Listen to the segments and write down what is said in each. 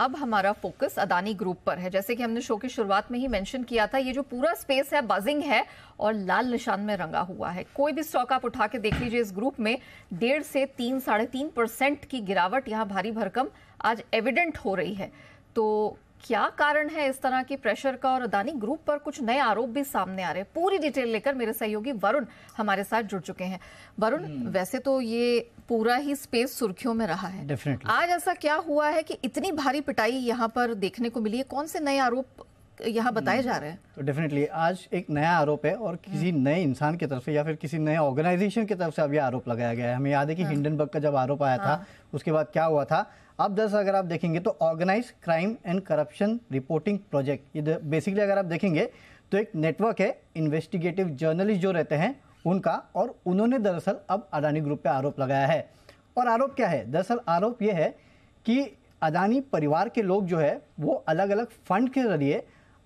अब हमारा focus Adani group पर है जैसे कि हमने शो की शुरुआत में ही मेंशन किया था ये जो पूरा स्पेस है बजिंग है और लाल निशान में रंगा हुआ है कोई भी स्टॉक आप उठा के देख लीजिए इस ग्रुप में डेढ़ से तीन साढ़े तीन परसेंट की गिरावट यहाँ भारी भरकम आज एविडेंट हो रही है तो क्या कारण है इस तरह के प्रेशर का और अदानी ग्रुप पर कुछ नए आरोप भी सामने आ रहे हैं पूरी डिटेल लेकर मेरे सहयोगी वरुण हमारे साथ जुड़ चुके हैं वरुण हम्म। वैसे तो ये पूरा ही स्पेस सुर्खियों में रहा है Definitely. आज ऐसा क्या हुआ है कि इतनी भारी पिटाई यहाँ पर देखने को मिली है कौन से नए आरोप यहाँ हम्म। बताए जा रहे हैं तो डेफिनेटली आज एक नया आरोप है और किसी हम्म। नए इंसान की तरफ से या फिर किसी नए ऑर्गेनाइजेशन की तरफ से अब यह आरोप लगाया गया है हमें याद है कि हिंडनबर्ग हाँ। का जब आरोप आया था हाँ। उसके बाद क्या हुआ था अब दस अगर आप देखेंगे तो organise crime and corruption reporting project ये बेसिकली अगर आप देखेंगे तो एक नेटवर्क है इन्वेस्टिगेटिव जर्नलिस्ट जो रहते हैं उनका और उन्होंने दरअसल अब अडानी ग्रुप पे आरोप लगाया है और आरोप क्या है दरअसल आरोप यह है कि अदानी परिवार के लोग जो है वो अलग अलग फंड के जरिए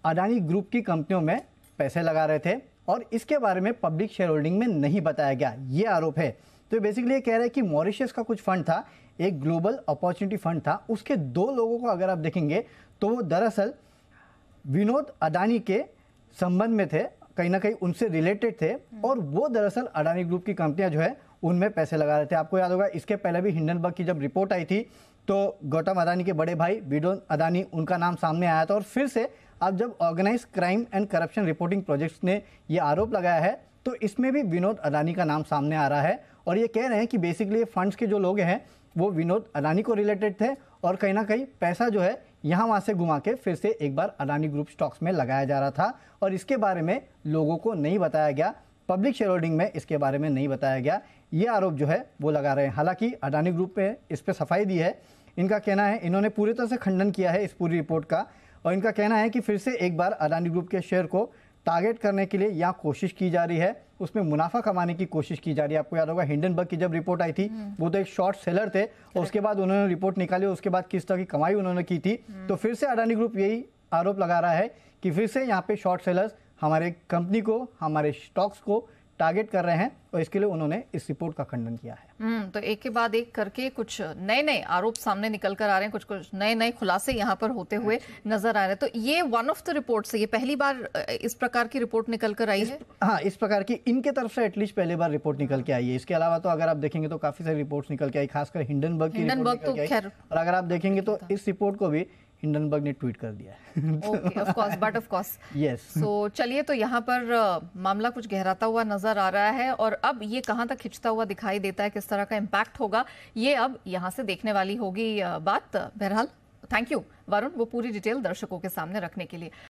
अडानी ग्रुप की कंपनियों में पैसे लगा रहे थे और इसके बारे में पब्लिक शेयर होल्डिंग में नहीं बताया गया ये आरोप है तो बेसिकली ये कह रहा है कि मॉरिशियस का कुछ फंड था एक ग्लोबल अपॉर्चुनिटी फंड था उसके दो लोगों को अगर आप देखेंगे तो वो दरअसल विनोद अडानी के संबंध में थे कहीं ना कहीं उनसे रिलेटेड थे हम्म। और वो दरअसल अडानी ग्रुप की कंपनियां जो है उनमें पैसे लगा रहे थे आपको याद होगा इसके पहले भी हिंडनबर्ग की जब रिपोर्ट आई थी तो गौतम अदानी के बड़े भाई विडोन अदानी उनका नाम सामने आया था और फिर से अब जब organise crime and corruption reporting projects ने ये आरोप लगाया है तो इसमें भी विनोद अदानी का नाम सामने आ रहा है और ये कह रहे हैं कि बेसिकली फंड्स के जो लोग हैं वो विनोद अदानी को रिलेटेड थे और कहीं ना कहीं पैसा जो है यहाँ वहाँ से घुमा के फिर से एक बार अदानी ग्रुप स्टॉक्स में लगाया जा रहा था और इसके बारे में लोगों को नहीं बताया गया पब्लिक शेयर होल्डिंग में इसके बारे में नहीं बताया गया ये आरोप जो है वो लगा रहे हैं हालांकि अडानी ग्रुप ने इस पर सफाई दी है इनका कहना है इन्होंने पूरी तरह से खंडन किया है इस पूरी रिपोर्ट का और इनका कहना है कि फिर से एक बार अदानी ग्रुप के शेयर को टारगेट करने के लिए यहाँ कोशिश की जा रही है उसमें मुनाफा कमाने की कोशिश की जा रही है आपको याद होगा हिंडनबर्ग की जब रिपोर्ट आई थी हम्म। वो तो एक शॉर्ट सेलर थे और उसके बाद उन्होंने रिपोर्ट निकाली और उसके बाद किस तरह की कमाई उन्होंने की थी हम्म। तो फिर से अडानी ग्रुप यही आरोप लगा रहा है कि फिर से यहाँ पे शॉर्ट सेलर्स हमारे कंपनी को हमारे स्टॉक्स को टारगेट कर रहे हैं और इसके लिए उन्होंने इस रिपोर्ट का खंडन किया है हम्म, तो एक के बाद एक करके कुछ नए नए आरोप सामने निकल कर आ रहे हैं कुछ कुछ नए नए खुलासे यहाँ पर होते हुए अच्छा। नजर आ रहे हैं तो ये वन ऑफ द रिपोर्ट ये पहली बार इस प्रकार की रिपोर्ट निकल कर आई है हाँ इस प्रकार की इनके तरफ से एटलीस्ट पहली बार रिपोर्ट निकल के आई है इसके अलावा तो अगर आप देखेंगे तो काफी सारी रिपोर्ट निकल के आई खासकर हिंडनबर्ग की तो और अगर आप देखेंगे तो इस रिपोर्ट को भी हिंडनबर्ग ने ट्वीट कर दिया but of course yes so चलिए तो यहाँ पर मामला कुछ गहराता हुआ नजर आ रहा है और अब ये कहाँ तक खिंचता हुआ दिखाई देता है किस तरह का इम्पैक्ट होगा ये अब यहाँ से देखने वाली होगी बात बहरहाल थैंक यू वरुण वो पूरी डिटेल दर्शकों के सामने रखने के लिए